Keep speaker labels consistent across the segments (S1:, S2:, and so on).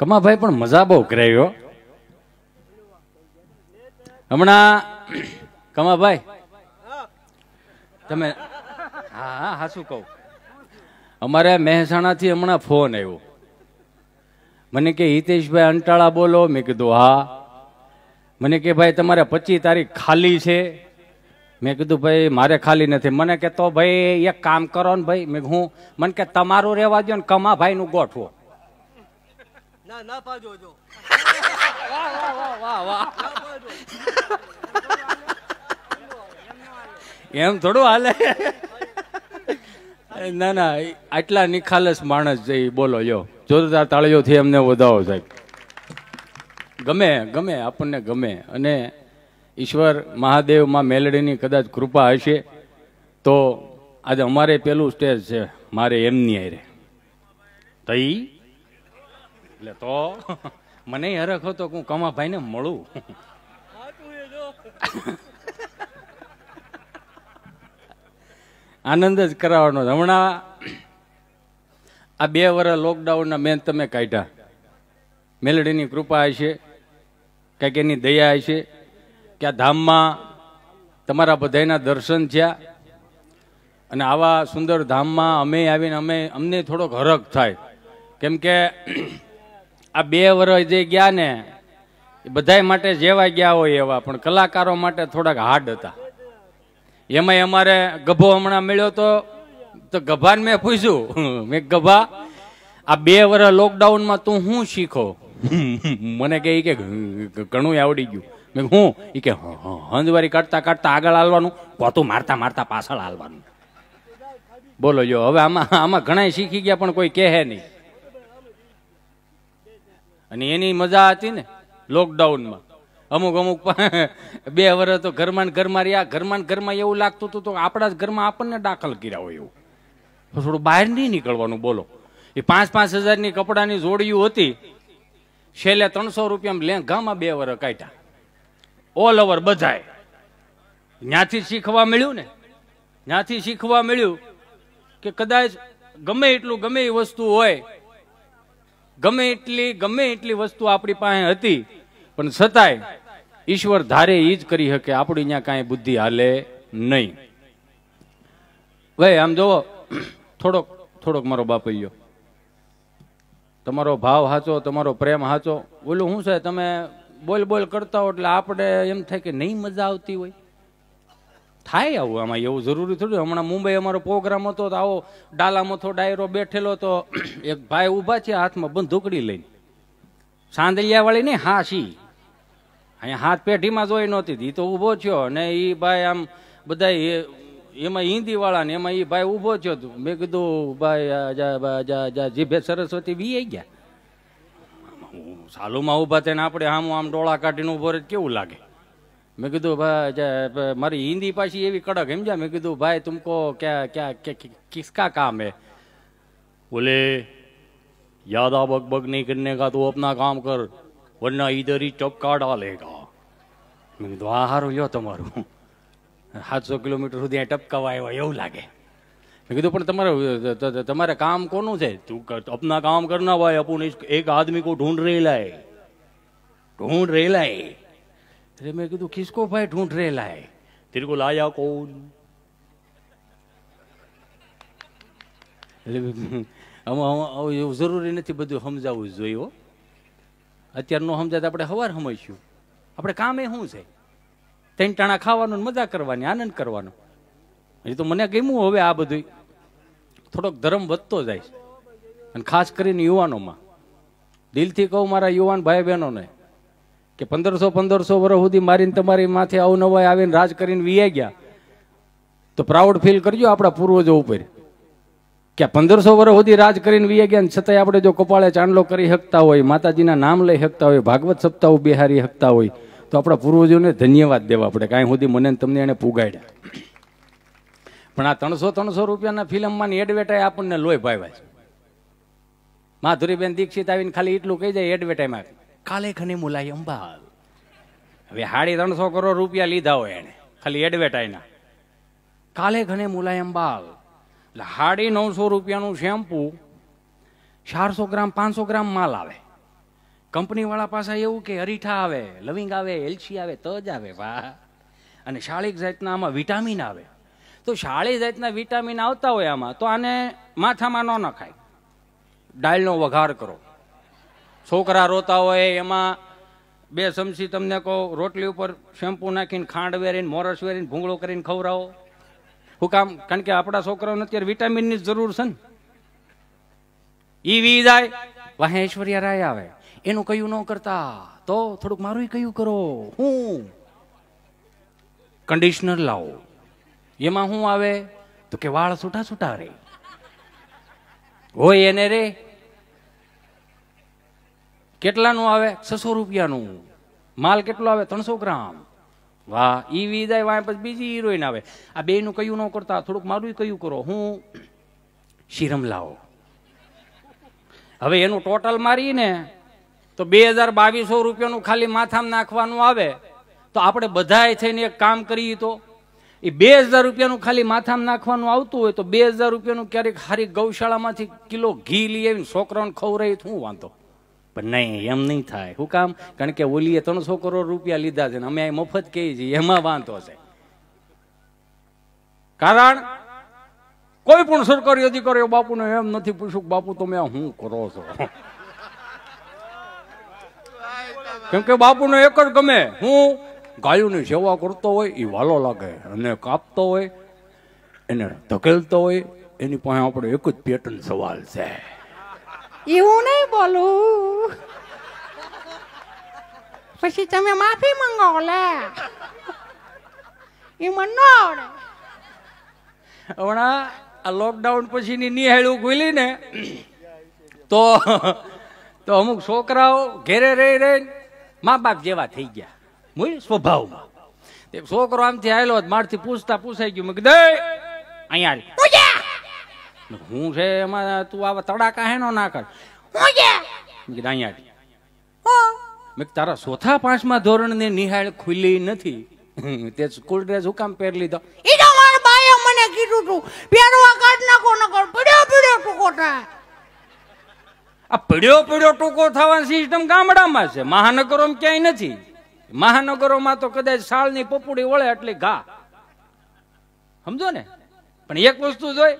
S1: કમાભાઈ પણ મજા બહુ કરાવ્યો હમણાં કમાભાઈ તમે હા હા હા શું કહું અમારે મહેસાણાથી હમણાં ફોન આવ્યો મને કે હિતેશભાઈ અંટાળા બોલો મેં કીધું હા મને કે ભાઈ તમારે પચીસ તારીખ ખાલી છે મેં કીધું ભાઈ મારે ખાલી નથી મને કે તો ભાઈ એક કામ કરો ને ભાઈ મેં હું મને કે તમારું રહેવા દો ને કમા ભાઈનું ગોઠવો ના ના પાજો જો વાહ વાહ વાહ વાહ વાહ એમ થોડું હાલે ના ના આટલા નિખાલસ માણસ છે બોલો જો જોરદાર તાળીઓથી એમને વધાવો સાહેબ ગમે ગમે આપણને ગમે અને ઈશ્વર મહાદેવમાં મેલડીની કદાચ કૃપા હશે તો આજે અમારે પેલું સ્ટેજ છે મારે એમની આરે તઈ એટલે તો મને હરખ હતો કે હું કમાભાઈને મળું આનંદ જ કરાવવાનો હમણાં આ બે વર્ષ લોકડાઉનના મેન તમે કાઢ્યા મેલડીની કૃપા હશે કંઈક એની દયા હશે કે આ ધામમાં તમારા બધાના દર્શન થયા અને આવા સુંદર ધામમાં અમે આવીને અમે અમને થોડોક હરખ થાય કેમ કે આ બે વર્ષ જે ગયા ને એ બધા માટે જેવા ગયા હોય એવા પણ કલાકારો માટે થોડાક હાર્ડ હતા એમાં અમારે ગભો હમણાં મળ્યો તો તો ગભાને મેં પૂછ્યું મેં ગભા આ બે વર્ષ લોકડાઉનમાં તું શું શીખો મને કહે કે ઘણું આવડી ગયું મેં હું એ કે હંજવારી કાઢતા કાઢતા આગળ હાલવાનું પોતું મારતા મારતા પાછળ હાલવાનું બોલો જો હવે આમાં આમાં ઘણા શીખી ગયા પણ કોઈ કહે નહીં અને એની મજા હતી ને લોકડાઉનમાં અમુક અમુક બે વર્ષ તો ઘરમાં ઘરમાં રહ્યા ઘરમાં ઘરમાં એવું લાગતું હતું તો આપણા જ ઘરમાં આપણને દાખલ કર્યા હોય એવું થોડું બહાર નહીં નીકળવાનું બોલો એ પાંચ પાંચ હજારની કપડાની જોડીયું હતી છેલ્લે ત્રણસો રૂપિયા લેંઘામાં બે વર્ષ કાઢ્યા ઓલ ઓવર બધાય ત્યાંથી શીખવા મળ્યું ને ત્યાંથી શીખવા મળ્યું કે કદાચ ગમે એટલું ગમે એ વસ્તુ હોય ગમે એટલી ગમે એટલી વસ્તુ આપણી પાસે હતી પણ છતાંય ઈશ્વર ધારે એ જ કરી શકે આપણી ત્યાં કાંઈ બુદ્ધિ હાલે નહીં ભાઈ આમ જુઓ થોડોક થોડોક મારો બાપ ગયો તમારો ભાવ સાચો તમારો પ્રેમ હાચો બોલું શું છે તમે બોલ બોલ કરતા હો એટલે આપણે એમ થાય કે નહીં મજા આવતી હોય થાય આવું આમાં એવું જરૂરી થોડું હમણાં મુંબઈ અમારો પ્રોગ્રામ હતો તો આવો ડાલા મથો ડાયરો બેઠેલો તો એક ભાઈ ઊભા છે હાથમાં બંદૂકડી લઈને સાંદલિયાવાળી નહીં હા સી અહીંયા હાથ પેઢીમાં જોઈ નહોતી એ તો ઊભો થયો અને એ ભાઈ આમ બધા એમાં હિન્દીવાળા ને એમાં એ ભાઈ ઊભો થયો મેં કીધું ભાઈ જીભે સરસ્વતી વી આઈ ગયા સાલુમાં ઊભા થઈને આપણે આમ આમ ડોળા કાઢીને ઊભો કેવું લાગે मैं कीधु भाई मारी हिंदी पासी एवी कड़क समझा मैं कीधु भाई तुमको क्या क्या, क्या, क्या किसका काम है बोले ज्यादा बग बग नहीं करने का तो अपना काम कर वरना इधर ही चपका डालेगा मैं कीधु आ हारू लो તમારું સાતસો કિલોમીટર સુધી આ ટપકાવા આવ્યા એવું લાગે મેં કીધું પણ તમારે તમારે કામ કોનું છે તું અપના કામ કરના ભાઈ અપુન એક આદમી કો ઢૂંઢ રહેલા હે ઢૂંઢ રહેલા એટલે મેં કીધું કિસકો ભાઈ ઢૂંઢ રહેલા હે તેરે કો લાયા કોણ એટલે આમાં એવું જરૂરી નથી બધું સમજાવવું જોઈએ અત્યારે ન સમજાય આપણે હવાર સમજીશું આપણે કામ એ શું છે ત્રણ ટાણા ખાવાનું મજા કરવાની આનંદ કરવાનો હજી તો મને ગમ્યું હવે આ બધું થોડોક ધર્મ વધતો જાય અને ખાસ કરીને યુવાનોમાં દિલથી કહું મારા યુવાન ભાઈ બહેનોને કે પંદરસો પંદરસો વર્ષ સુધી મારીને તમારી માથે અવનવાય આવીને રાજ કરીને વીઆઈ ગયા તો પ્રાઉડ ફીલ કરજો આપણા પૂર્વજો ઉપર કે પંદરસો વર્ષ સુધી રાજ કરીને વીએ ગયા છતાંય આપણે જો કપાળે ચાંદલો કરી શકતા હોય માતાજીના નામ લઈ શકતા હોય ભાગવત સપ્તાહ બિહારી શકતા હોય તો આપણા પૂર્વજોને ધન્યવાદ દેવા આપણે કાંઈ સુધી મને તમને એને પુગાડ્યા પણ આ ત્રણસો ત્રણસો રૂપિયાના ફિલ્મમાં એડવર્ટાઈ આપણને લોહી ભાવ્યા છે માધુરીબેન દીક્ષિત આવીને ખાલી એટલું કહી જાય એડવર્ટાઈમાં કાલે ખને મુલાય અંબાલ હવે સાડી ત્રણસો કરોડ રૂપિયા લીધા હોય એને ખાલી એડવર્ટાઈના કાલે ઘને મુલાયમ બાલ એટલે સાડી નવસો રૂપિયાનું શેમ્પુ ચારસો ગ્રામ પાંચસો ગ્રામ માલ આવે કંપનીવાળા પાસે એવું કે અરીઠા આવે લવિંગ આવે એલચી આવે તજ આવે વાહ અને શાળીક જાતના આમાં વિટામિન આવે તો શાળી જાતના વિટામિન આવતા હોય આમાં તો આને માથામાં ન નખાય ડાયલનો વઘાર કરો છોકરા રોતા હોય એમાં બે ચમચી તમને કહો રોટલી ઉપર શેમ્પુ નાખીને ખાંડ વેરીને મોરસ વેરીને ભૂંગળો કરીને ખવડાવો હું કામ કારણ કે આપણા છોકરાઓને અત્યારે વિટામિનની જરૂર છે ને ઈ વી જાય ઐશ્વર્યા રાય આવે એનું કયું ન કરતા તો થોડુંક મારું કયું કરો હું કન્ડિશનર લાવો એમાં શું આવે તો કે વાળ છૂટા છૂટા રે હોય એને રે કેટલાનું આવે છસો રૂપિયાનું માલ કેટલો આવે ત્રણસો ગ્રામ વાહ ઈ વિદાય વાય પછી બીજી હિરોઈન આવે આ બેનું કયું ન કરતા થોડુંક મારું કયું કરો હું શીરમ લાવો હવે એનું ટોટલ મારીને તો બે હજાર બાવીસો રૂપિયાનું ખાલી માથામાં નાખવાનું આવે તો આપણે બધાએ થઈને એક કામ કરીએ તો એ બે હજાર રૂપિયાનું ખાલી માથામાં નાખવાનું આવતું હોય તો બે હજાર રૂપિયાનું ક્યારેક હારી ગૌશાળામાંથી કિલો ઘી લઈ આવીને છોકરાઓને ખવરાય શું વાંધો પણ નહીં એમ નહીં થાય શું કામ કારણ કે ઓલીએ ત્રણસો કરોડ રૂપિયા લીધા છે અમે અહીં મફત કહીએ છીએ એમાં વાંધો છે કારણ કોઈ પણ સરકારી અધિકારીઓ બાપુને એમ નથી પૂછ્યું બાપુ તમે શું કરો છો કેમ કે બાપુને એક જ ગમે હું ગાયોની સેવા કરતો હોય એ વાલો લાગે અને કાપતો હોય એને ધકેલતો હોય એની પાસે આપણે એક જ પેટર્ન સવાલ છે એવું નહીં બોલું પછી તમે માફી મંગાવો લે એ મને ન આવડે હમણાં આ લોકડાઉન પછીની નિહાળું ખુલી ને તો તો અમુક છોકરાઓ ઘેરે રહી રહી મા બાપ જેવા થઈ ગયા મુય સ્વભાવમાં છોકરો આમથી આવેલો મારથી પૂછતા પૂછાઈ ગયું મેં કીધું અહીંયા હું છે એમાં તું આવા તડાકા હેનો ના કર હું તારા ચોથા પાંચમા ધોરણની નિહાળ ખુલી નથી તે સ્કૂલ ડ્રેસ હુકામ પહેરી લીધો મને કીધું તું પડ્યો પડ્યો ટૂંકો આ પડ્યો પડ્યો ટૂંકો થવાની સિસ્ટમ ગામડામાં છે મહાનગરોમાં ક્યાંય નથી મહાનગરોમાં તો કદાચ શાળની પપુડી વળે એટલે ઘા સમજો ને પણ એક વસ્તુ જોઈ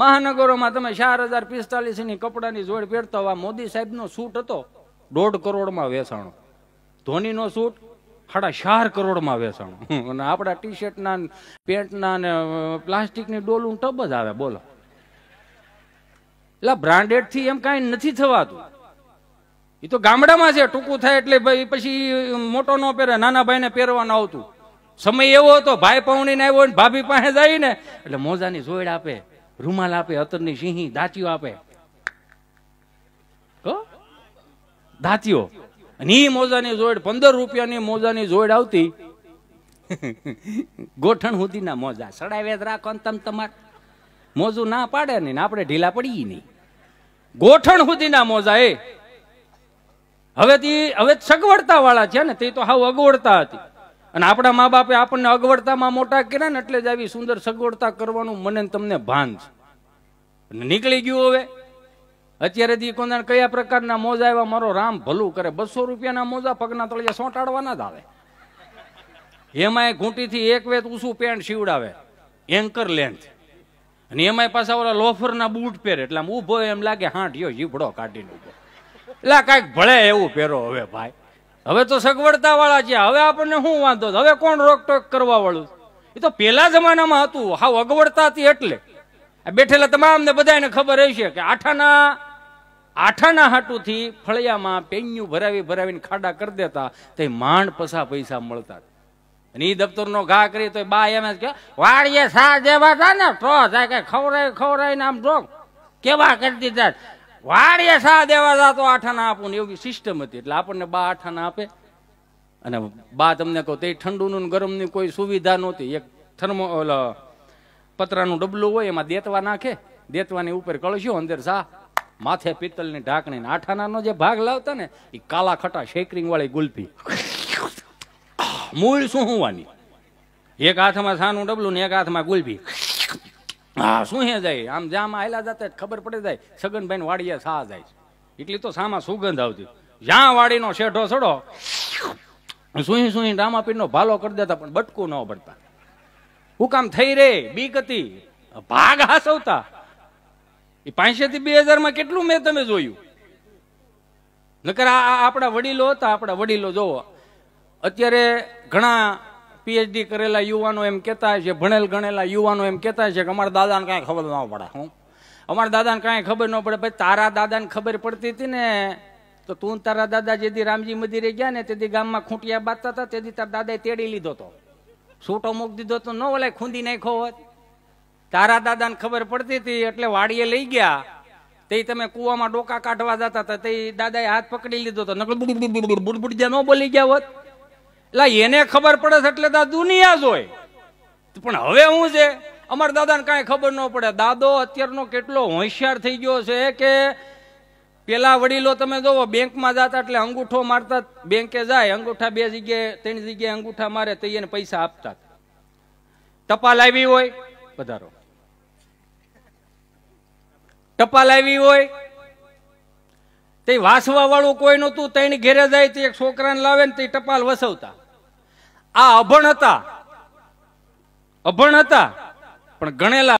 S1: મહાનગરોમાં તમે ચાર હજાર પિસ્તાલીસની કપડાની જોડ પહેરતા હોવા મોદી સાહેબનો સૂટ હતો દોઢ કરોડમાં વેચાણો ધોનીનો સૂટ સાડા ચાર કરોડમાં વેચાણો અને આપણા ટી શર્ટના પેન્ટના ને પ્લાસ્ટિકની ડોલું ટબ જ આવે બોલો એટલે બ્રાન્ડેડથી એમ કાંઈ નથી થવાતું એ તો ગામડામાં છે ટૂંકું થાય એટલે ભાઈ પછી મોટો ન પહેરે નાના ભાઈને પહેરવાનું આવતું સમય એવો હતો ભાઈ પૌણીને આવ્યો ભાભી પાસે જાય ને એટલે મોજાની જોડ આપે રૂમાલ આપે અતરની સિંહ દાંતીઓ આપે દાંતીઓ અને એ મોજાની જોડ પંદર રૂપિયાની મોજાની જોડ આવતી ગોઠણ સુધીના મોજા સડાવે જ રાખો ને તમે તમારે મોજું ના પાડે ને આપણે ઢીલા પડીએ નહીં ગોઠણ સુધીના મોજા એ હવે તે હવે સગવડતા વાળા છે ને તે તો હાવ અગવડતા હતી અને આપણા મા બાપે આપણને અગવડતામાં મોટા કર્યા ને એટલે જ આવી સુંદર સગવડતા કરવાનું મને તમને ભાન છે નીકળી ગયું હવે અત્યારે અત્યારેથી કોના કયા પ્રકારના મોજા આવ્યા મારો રામ ભલું કરે બસો રૂપિયાના મોજા પગના તળિયા સોંટાડવાના જ આવે એમાંય ઘૂંટીથી એક વેત ઊંચું પેન્ટ શીવડાવે એન્કર લેન્થ અને એમાંય પાછા ઓલા લોફરના બૂટ પહેરે એટલે આમ ઊભો એમ લાગે હાંઠ યો જીભડો કાઢીને ઊભો એટલે કાંઈક ભળે એવું પહેરો હવે ભાઈ હવે તો સગવડતા વાળા છે હવે આપણને શું વાંધો હવે કોણ રોકટોક કરવા વાળું એ તો પેલા જમાનામાં હતું હાવ અગવડતા હતી એટલે બેઠેલા તમામને બધાને ખબર હશે કે આઠાના આઠાના હાટુથી ફળિયામાં પેન્યું ભરાવી ભરાવીને ખાડા કરી દેતા તે માંડ પસા પૈસા મળતા અને એ દફતરનો ઘા કરી તો બા એમ જ કે વાળીએ સા જેવા હતા ને તો જાય કે ખવરાય ખવરાય ને આમ જોગ કેવા કરી દીધા વાણીએ સા દેવા જાતો આઠાના આપું ને એવી સિસ્ટમ હતી એટલે આપણને બા આઠાના આપે અને બા તમને કહો તે ઠંડુનું ગરમની કોઈ સુવિધા નહોતી એક થર્મો પતરાનું ડબલું હોય એમાં દેતવા નાખે દેતવાની ઉપર કળશ્યો અંદર સા માથે પિત્તલની ઢાંકણી આઠાનાનો જે ભાગ લાવતા ને એ કાલા ખટા શેકરિંગ વાળી ગુલ્ફી મૂળ શું હોવાની એક હાથમાં સાનું ડબલું ને એક હાથમાં ગુલ્ફી હા શું હે જાય આમ જ્યાં આયલા જતા ખબર પડે જાય સગનભાઈ વાડીએ સા જાય એટલી તો સામાં સુગંધ આવતી જ્યાં વાડીનો શેઠો સડો સુહી સુહી રામાપીરનો ભાલો કરી દેતા પણ બટકું ન પડતા હું કામ થઈ રે બીક હતી ભાગ હાસવતા એ પાંચસો થી બે હજારમાં કેટલું મેં તમે જોયું નકર આ આપણા વડીલો હતા આપણા વડીલો જોવો અત્યારે ઘણા પીએચડી કરેલા યુવાનો એમ કહેતા છે ભણેલ ગણેલા યુવાનો એમ કહેતા છે કે અમારા દાદાને કાંઈ ખબર ન પડે હું અમારા દાદાને કાંઈ ખબર ન પડે ભાઈ તારા દાદાને ખબર પડતી હતી ને તો તું તારા દાદા જેથી રામજી મંદિરે ગયા ને તેથી ગામમાં ખૂંટિયા બાંધતા હતા તેથી તારા દાદાએ તેડી લીધો હતો છૂટો મૂકી દીધો તો ન ઓલાય ખૂંદી નાખો હોત તારા દાદાને ખબર પડતી હતી એટલે વાડીએ લઈ ગયા તે તમે કૂવામાં ડોકા કાઢવા જતા હતા તે દાદાએ હાથ પકડી લીધો હતો નકલ બુડ બુડ બુડ બુડ બુડ ન બોલી ગયા હોત એટલે એને ખબર પડે છે એટલે તો દુનિયા જ હોય પણ હવે હું છે અમારા દાદાને કાંઈ ખબર ન પડે દાદો અત્યારનો કેટલો હોશિયાર થઈ ગયો છે કે પેલા વડીલો તમે જોવો બેંકમાં જતા એટલે અંગૂઠો મારતા બેંકે જાય અંગૂઠા બે જગ્યાએ ત્રણ જગ્યાએ અંગૂઠા મારે તો એને પૈસા આપતા ટપાલ આવી હોય વધારો ટપાલ આવી હોય તે વાસવા વાળું કોઈ નતું ત્રણ ઘેરે જાય તે એક છોકરાને લાવે ને તે ટપાલ વસવતા આ અભણ હતા અભણ હતા પણ ગણેલા